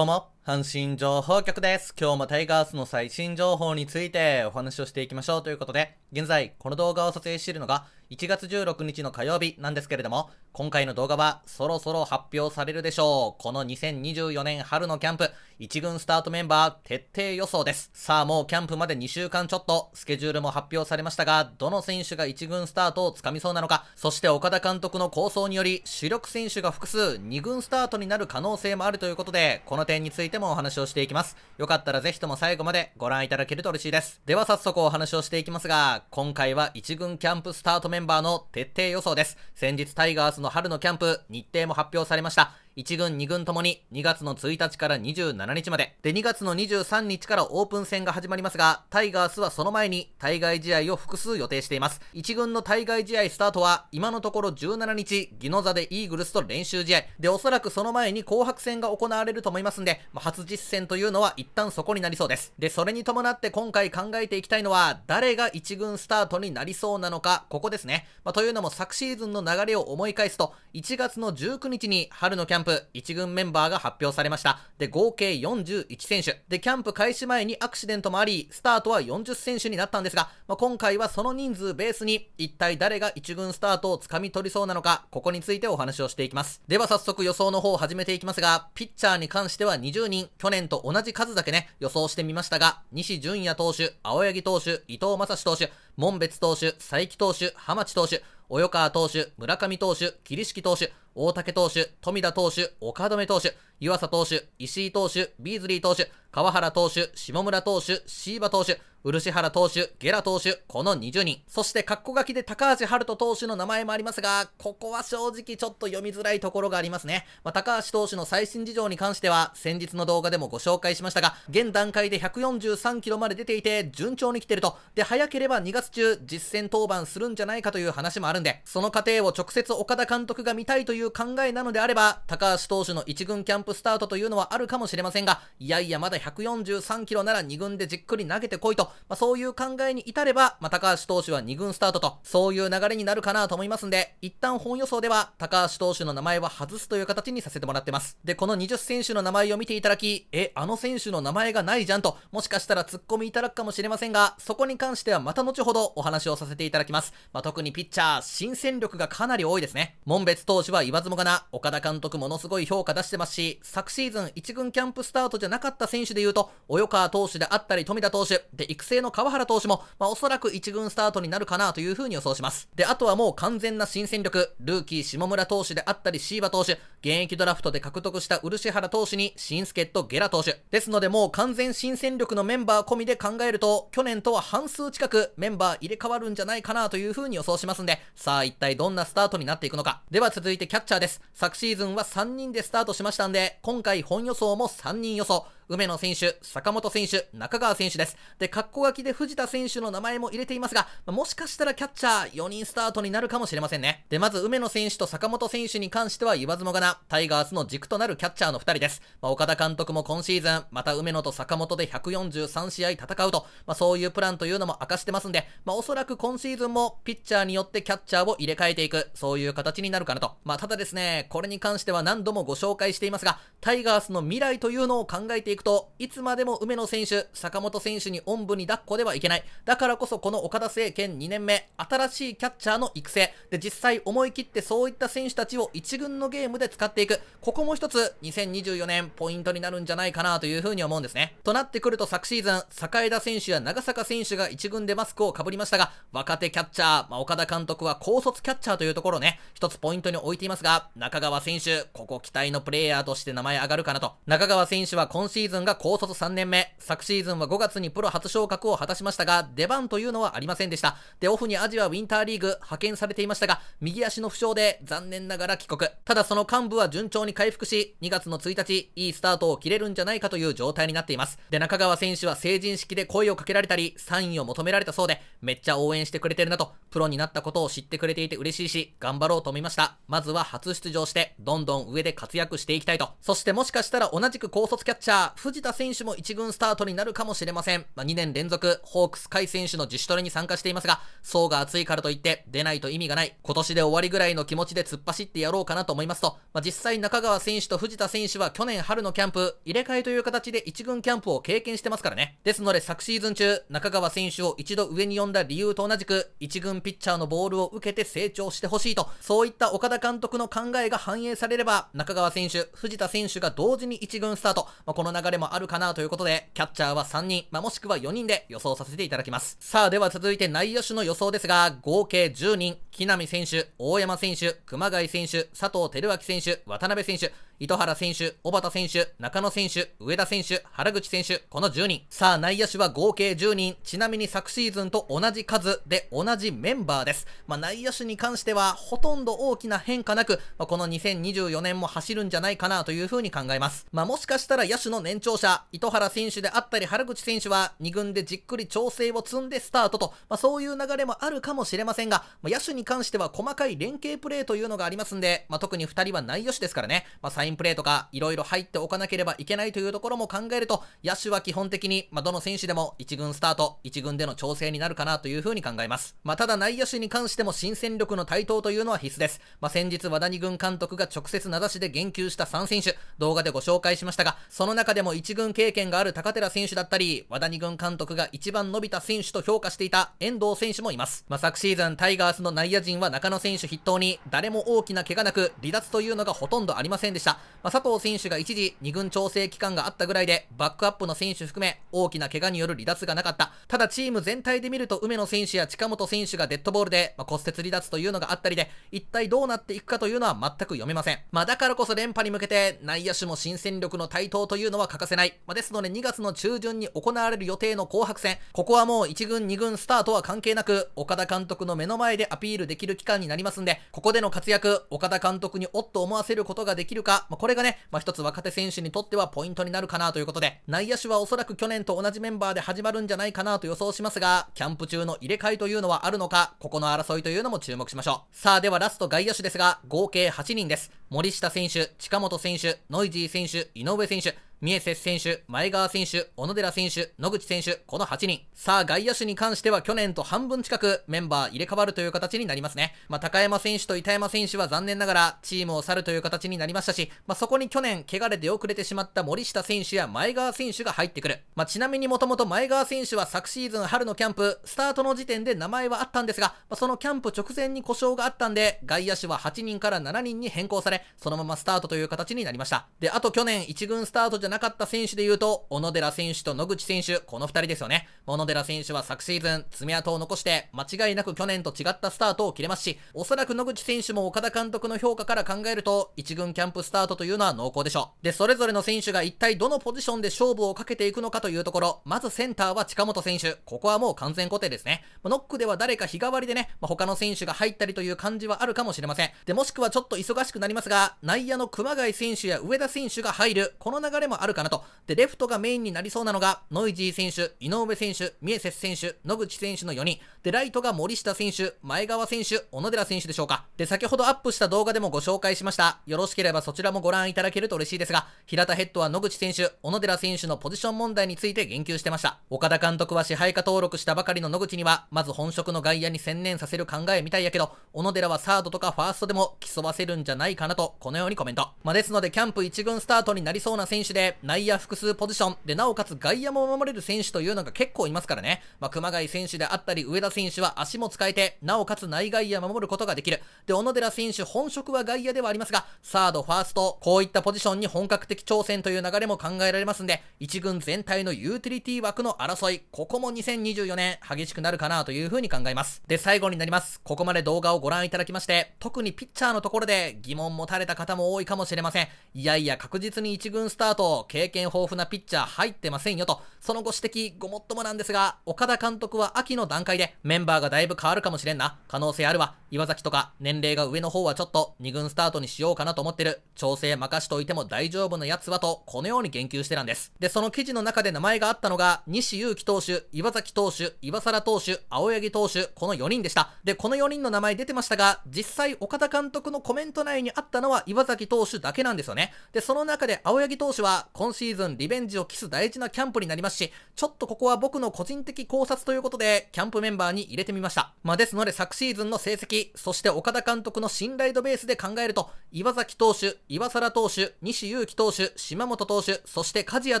up. 阪神情報局です。今日もタイガースの最新情報についてお話をしていきましょうということで、現在この動画を撮影しているのが1月16日の火曜日なんですけれども、今回の動画はそろそろ発表されるでしょう。この2024年春のキャンプ、1軍スタートメンバー徹底予想です。さあもうキャンプまで2週間ちょっと、スケジュールも発表されましたが、どの選手が1軍スタートをつかみそうなのか、そして岡田監督の構想により主力選手が複数2軍スタートになる可能性もあるということで、この点についててもお話をしていきます。よかったらぜひとも最後までご覧いただけると嬉しいです。では早速お話をしていきますが、今回は1軍キャンプスタートメンバーの徹底予想です。先日タイガースの春のキャンプ、日程も発表されました。1軍2軍ともに2月の1日から27日まで。で、2月の23日からオープン戦が始まりますが、タイガースはその前に対外試合を複数予定しています。1軍の対外試合スタートは、今のところ17日、ギノザでイーグルスと練習試合。で、おそらくその前に紅白戦が行われると思いますんで、まあ、初実戦というのは一旦そこになりそうです。で、それに伴って今回考えていきたいのは、誰が1軍スタートになりそうなのか、ここですね。まあ、というのも昨シーズンの流れを思い返すと、1月の19日に春のキャンプンプ1軍メンバーが発表されました。で、合計41選手。で、キャンプ開始前にアクシデントもあり、スタートは40選手になったんですが、まあ、今回はその人数ベースに、一体誰が1軍スタートを掴み取りそうなのか、ここについてお話をしていきます。では早速予想の方を始めていきますが、ピッチャーに関しては20人、去年と同じ数だけね、予想してみましたが、西純也投手、青柳投手、伊藤正史投手、門別投手、佐伯投手、浜地投手、及川投手、村上投手、桐敷投手、大竹投手、富田投手、岡留投手、岩佐投手、石井投手、ビーズリー投手、川原投手、下村投手、椎葉投手、漆原投手、ゲラ投手、この20人。そして、カッコ書きで高橋春人投手の名前もありますが、ここは正直ちょっと読みづらいところがありますね。まあ、高橋投手の最新事情に関しては、先日の動画でもご紹介しましたが、現段階で143キロまで出ていて、順調に来てると。で、早ければ2月中、実戦登板するんじゃないかという話もあるんで、その過程を直接岡田監督が見たいといういう考えなのであれば、高橋投手の1軍キャンプスタートというのはあるかもしれませんが、いやいやまだ143キロなら2軍でじっくり投げてこいと、まあ、そういう考えに至れば、まあ、高橋投手は2軍スタートと、そういう流れになるかなと思いますんで、一旦本予想では高橋投手の名前は外すという形にさせてもらってます。で、この20選手の名前を見ていただき、え、あの選手の名前がないじゃんと、もしかしたらツッコミいただくかもしれませんが、そこに関してはまた後ほどお話をさせていただきます。まあ、特にピッチャー、新戦力がかなり多いですね。門別投手は岩もかな、岡田監督ものすごい評価出してますし、昨シーズン1軍キャンプスタートじゃなかった選手で言うと、及川投手であったり富田投手、で、育成の川原投手も、まあ、おそらく1軍スタートになるかなという風に予想します。で、あとはもう完全な新戦力、ルーキー下村投手であったり椎葉投手、現役ドラフトで獲得した漆原投手に、新助っ人ゲラ投手。ですのでもう完全新戦力のメンバー込みで考えると、去年とは半数近くメンバー入れ替わるんじゃないかなという風に予想しますんで、さあ一体どんなスタートになっていくのか。では続いてキャキャッチャーです。昨シーズンは3人でスタートしましたんで、今回本予想も3人予想。梅野選手、坂本選手、中川選手です。で、格好書きで藤田選手の名前も入れていますが、もしかしたらキャッチャー4人スタートになるかもしれませんね。で、まず梅野選手と坂本選手に関しては言わずもがな、タイガースの軸となるキャッチャーの2人です。まあ、岡田監督も今シーズン、また梅野と坂本で143試合戦うと、まあ、そういうプランというのも明かしてますんで、まあ、おそらく今シーズンもピッチャーによってキャッチャーを入れ替えていく、そういう形になるかなと。まあ、ただですね、これに関しては何度もご紹介していますが、タイガースの未来というのを考えていくと、いつまでも梅野選手、坂本選手におんぶに抱っこではいけない。だからこそこの岡田政権2年目、新しいキャッチャーの育成。で、実際思い切ってそういった選手たちを1軍のゲームで使っていく。ここも一つ、2024年ポイントになるんじゃないかなというふうに思うんですね。となってくると昨シーズン、坂枝選手や長坂選手が1軍でマスクをかぶりましたが、若手キャッチャー、まあ、岡田監督は高卒キャッチャーというところね、一つポイントに置いていますが、中川選手、ここ期待のプレイヤーとして名前上がるかなと。中川選手は今シーズンシーズンが高卒3年目。昨シーズンは5月にプロ初昇格を果たしましたが、出番というのはありませんでした。で、オフにアジアウィンターリーグ派遣されていましたが、右足の負傷で残念ながら帰国。ただその幹部は順調に回復し、2月の1日、いいスタートを切れるんじゃないかという状態になっています。で、中川選手は成人式で声をかけられたり、サインを求められたそうで、めっちゃ応援してくれてるなと、プロになったことを知ってくれていて嬉しいし、頑張ろうと思いました。まずは初出場して、どんどん上で活躍していきたいと。そしてもしかしたら同じく高卒キャッチャー、藤田選手も1軍スタートになるかもしれません。まあ、2年連続、ホークス海選手の自主トレに参加していますが、層が厚いからといって出ないと意味がない。今年で終わりぐらいの気持ちで突っ走ってやろうかなと思いますと、まあ、実際中川選手と藤田選手は去年春のキャンプ、入れ替えという形で1軍キャンプを経験してますからね。ですので昨シーズン中、中川選手を一度上に呼んだ理由と同じく、1軍ピッチャーのボールを受けて成長してほしいと、そういった岡田監督の考えが反映されれば、中川選手、藤田選手が同時に1軍スタート、まあ、この流流れもあるかなということで、キャッチャーは3人、まあ、もしくは4人で予想させていただきます。さあ、では続いて内野手の予想ですが、合計10人、木浪選手、大山選手、熊谷選手、佐藤輝明選手、渡辺選手、糸原選手、小畑選手、中野選手、上田選手、原口選手、この10人。さあ、内野手は合計10人、ちなみに昨シーズンと同じ数で同じメンバーです。まあ、内野手に関しては、ほとんど大きな変化なく、まあ、この2024年も走るんじゃないかなというふうに考えます。まあ、もしかしたら野手の年年長者、糸原選手であったり原口選手は2軍でじっくり調整を積んでスタートと、まあ、そういう流れもあるかもしれませんが、まあ、野手に関しては細かい連携プレーというのがありますんで、まあ、特に2人は内野手ですからね、まサインプレーとかいろいろ入っておかなければいけないというところも考えると、野手は基本的に、まどの選手でも1軍スタート、1軍での調整になるかなというふうに考えます。まただ内野手に関しても新戦力の台頭というのは必須です。ま先日和田2軍監督が直接名指しで言及した3選手、動画でご紹介しましたが、その中ででも1軍経験がある高寺選手だったり、和田2軍監督が一番伸びた選手と評価していた遠藤選手もいます。まあ、昨シーズンタイガースの内野陣は中野選手筆頭に、誰も大きな怪我なく離脱というのがほとんどありませんでした。まあ、佐藤選手が一時2軍調整期間があったぐらいで、バックアップの選手含め大きな怪我による離脱がなかった。ただチーム全体で見ると梅野選手や近本選手がデッドボールで、まあ、骨折離脱というのがあったりで、一体どうなっていくかというのは全く読めません。まあ、だからこそ連覇に向けて内野手も新戦力の台頭というのは欠かせない。まあ、ですので2月の中旬に行われる予定の紅白戦、ここはもう1軍2軍スタートは関係なく、岡田監督の目の前でアピールできる期間になりますんで、ここでの活躍、岡田監督におっと思わせることができるか、まあ、これがね、まあ、一つ若手選手にとってはポイントになるかなということで、内野手はおそらく去年と同じメンバーで始まるんじゃないかなと予想しますが、キャンプ中の入れ替えというのはあるのか、ここの争いというのも注目しましょう。さあ、ではラスト外野手ですが、合計8人です。森下選手、近本選手、ノイジー選手、井上選手、三重選手、前川選手、小野寺選手、野口選手、この8人。さあ、外野手に関しては去年と半分近くメンバー入れ替わるという形になりますね。まあ、高山選手と板山選手は残念ながらチームを去るという形になりましたし、まあ、そこに去年怪我で出遅れてしまった森下選手や前川選手が入ってくる。まあ、ちなみにもともと前川選手は昨シーズン春のキャンプ、スタートの時点で名前はあったんですが、まあ、そのキャンプ直前に故障があったんで、外野手は8人から7人に変更され、そのままスタートという形になりました。で、あと去年1軍スタートじゃなかった選手で言うと、小野寺選手と野口選手、この二人ですよね。小野寺選手は昨シーズン、爪痕を残して、間違いなく去年と違ったスタートを切れますし、おそらく野口選手も岡田監督の評価から考えると、一軍キャンプスタートというのは濃厚でしょう。で、それぞれの選手が一体どのポジションで勝負をかけていくのかというところ、まずセンターは近本選手。ここはもう完全固定ですね。ノックでは誰か日替わりでね、まあ、他の選手が入ったりという感じはあるかもしれません。で、もしくはちょっと忙しくなりますが、内野の熊谷選手や上田選手が入る、この流れもあるかなと。で、レフトがメインになりそうなのが、ノイジー選手、井上選手、ミエセス選手、野口選手の4人。で、ライトが森下選手、前川選手、小野寺選手でしょうか。で、先ほどアップした動画でもご紹介しました。よろしければそちらもご覧いただけると嬉しいですが、平田ヘッドは野口選手、小野寺選手のポジション問題について言及してました。岡田監督は支配下登録したばかりの野口には、まず本職の外野に専念させる考えみたいやけど、小野寺はサードとかファーストでも競わせるんじゃないかなと、このようにコメント。まあ、ですので、キャンプ1軍スタートになりそうな選手で、内野複数ポジション、で、なおかつ外野も守れる選手というのが結構いますからね。まあ、熊谷選手であったり、上田選手は足も使えて、なおかつ内外野守ることができる。で、小野寺選手、本職は外野ではありますが、サード、ファースト、こういったポジションに本格的挑戦という流れも考えられますんで、1軍全体のユーティリティ枠の争い、ここも2024年激しくなるかなというふうに考えます。で、最後になります。ここまで動画をご覧いただきまして、特にピッチャーのところで疑問持たれた方も多いかもしれません。いやいや、確実に1軍スタート、経験豊富なピッチャー入ってませんよと、そのご指摘ごもっともなんですが、岡田監督は秋の段階でメンバーがだいぶ変わるかもしれんな。可能性あるわ。岩崎とか年齢が上の方はちょっと2軍スタートにしようかなと思ってる。調整任しといても大丈夫なやつはと、このように言及してたんです。で、その記事の中で名前があったのが、西祐希投手、岩崎投手、岩沢投手、青柳投手、この4人でした。で、この4人の名前出てましたが、実際岡田監督のコメント内にあったのは岩崎投手だけなんですよね。で、その中で青柳投手は今シーズンリベンジを期す大事なキャンプになりますし、ちょっとここは僕の個人的考察ということで、キャンプメンバーに入れてみました。まあ、ですので昨シーズンの成績、そして岡田監督の信頼度ベースで考えると、岩崎投手、岩皿投手、西祐希投手、島本投手、そして梶谷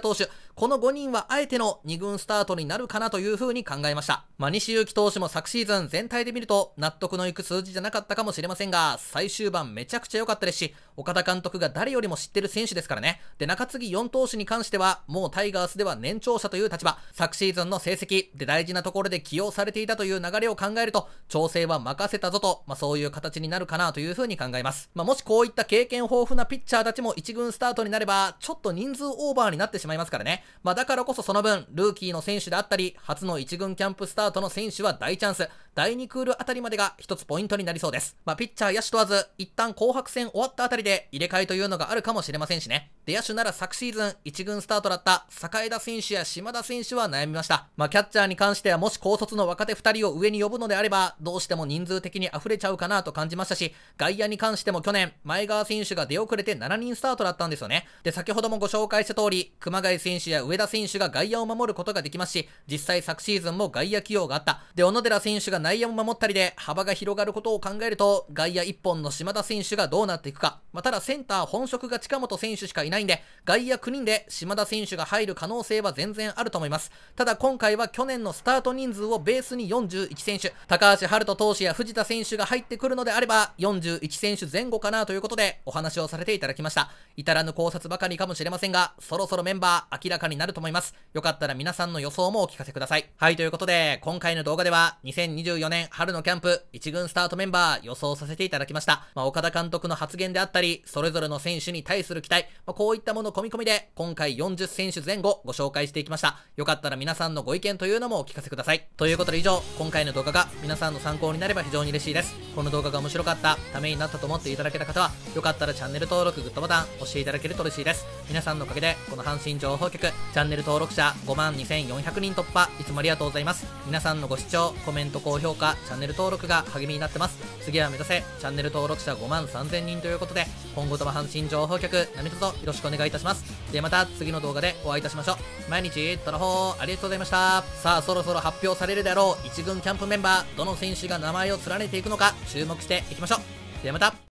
投手、この5人はあえての2軍スタートになるかなというふうに考えました。まあ、西祐希投手も昨シーズン全体で見ると納得のいく数字じゃなかったかもしれませんが、最終盤めちゃくちゃ良かったですし、岡田監督が誰よりも知ってる選手ですからね。で、中継ぎ4投手に関しては、もうタイガースでは年長者という立場、昨シーズンの成績で大事なところで起用されていたという流れを考えると、調整は任せたぞと、まあ、そういう形になるかなというふうに考えます。まあ、もしこういった経験豊富なピッチャーたちも1軍スタートになれば、ちょっと人数オーバーになってしまいますからね。まあ、だからこそその分、ルーキーの選手であったり、初の1軍キャンプスタートの選手は大チャンス。第2クールあたりまでが一つポイントになりそうです。まあ、ピッチャー野手問わず、一旦紅白戦終わったあたりで入れ替えというのがあるかもしれませんしね。出野手なら昨シーズン1軍スタートだった坂枝選手や島田選手は悩みました。まあ、キャッチャーに関してはもし高卒の若手2人を上に呼ぶのであれば、どうしても人数的に溢れちゃうかなと感じましたし、外野に関しても去年、前川選手が出遅れて7人スタートだったんですよね。で、先ほどもご紹介した通り、熊谷選手や上田選手が外野を守ることができますし、実際昨シーズンも外野起用があった。で、小野寺選手が内野を守ったりで、幅が広がることを考えると、外野1本の島田選手がどうなっていくか。まあ、ただセンター本職が近本選手しかいないないんで、外野9人で島田選手が入る可能性は全然あると思います。ただ今回は去年のスタート人数をベースに41選手、高橋春人投手や藤田選手が入ってくるのであれば、41選手前後かなということでお話をさせていただきました。至らぬ考察ばかりかもしれませんが、そろそろメンバー明らかになると思います。よかったら皆さんの予想もお聞かせください。はい、ということで、今回の動画では2024年春のキャンプ1軍スタートメンバー予想させていただきました。まあ、岡田監督の発言であったり、それぞれの選手に対する期待、まあこういったもの込み込みで、今回40選手前後ご紹介していきました。よかったら皆さんのご意見というのもお聞かせください。ということで以上、今回の動画が皆さんの参考になれば非常に嬉しいです。この動画が面白かった、ためになったと思っていただけた方は、よかったらチャンネル登録、グッドボタン、押していただけると嬉しいです。皆さんのおかげで、この阪神情報局、チャンネル登録者52,400万人突破、いつもありがとうございます。皆さんのご視聴、コメント、高評価、チャンネル登録が励みになってます。次は目指せ、チャンネル登録者53,000万人ということで、今後とも阪神情報局、何卒よろろしくお願いいたします。で、また次の動画でお会いいたしましょう。毎日、トラホー、ありがとうございました。さあ、そろそろ発表されるであろう、1軍キャンプメンバー、どの選手が名前を連ねていくのか、注目していきましょう。ではまた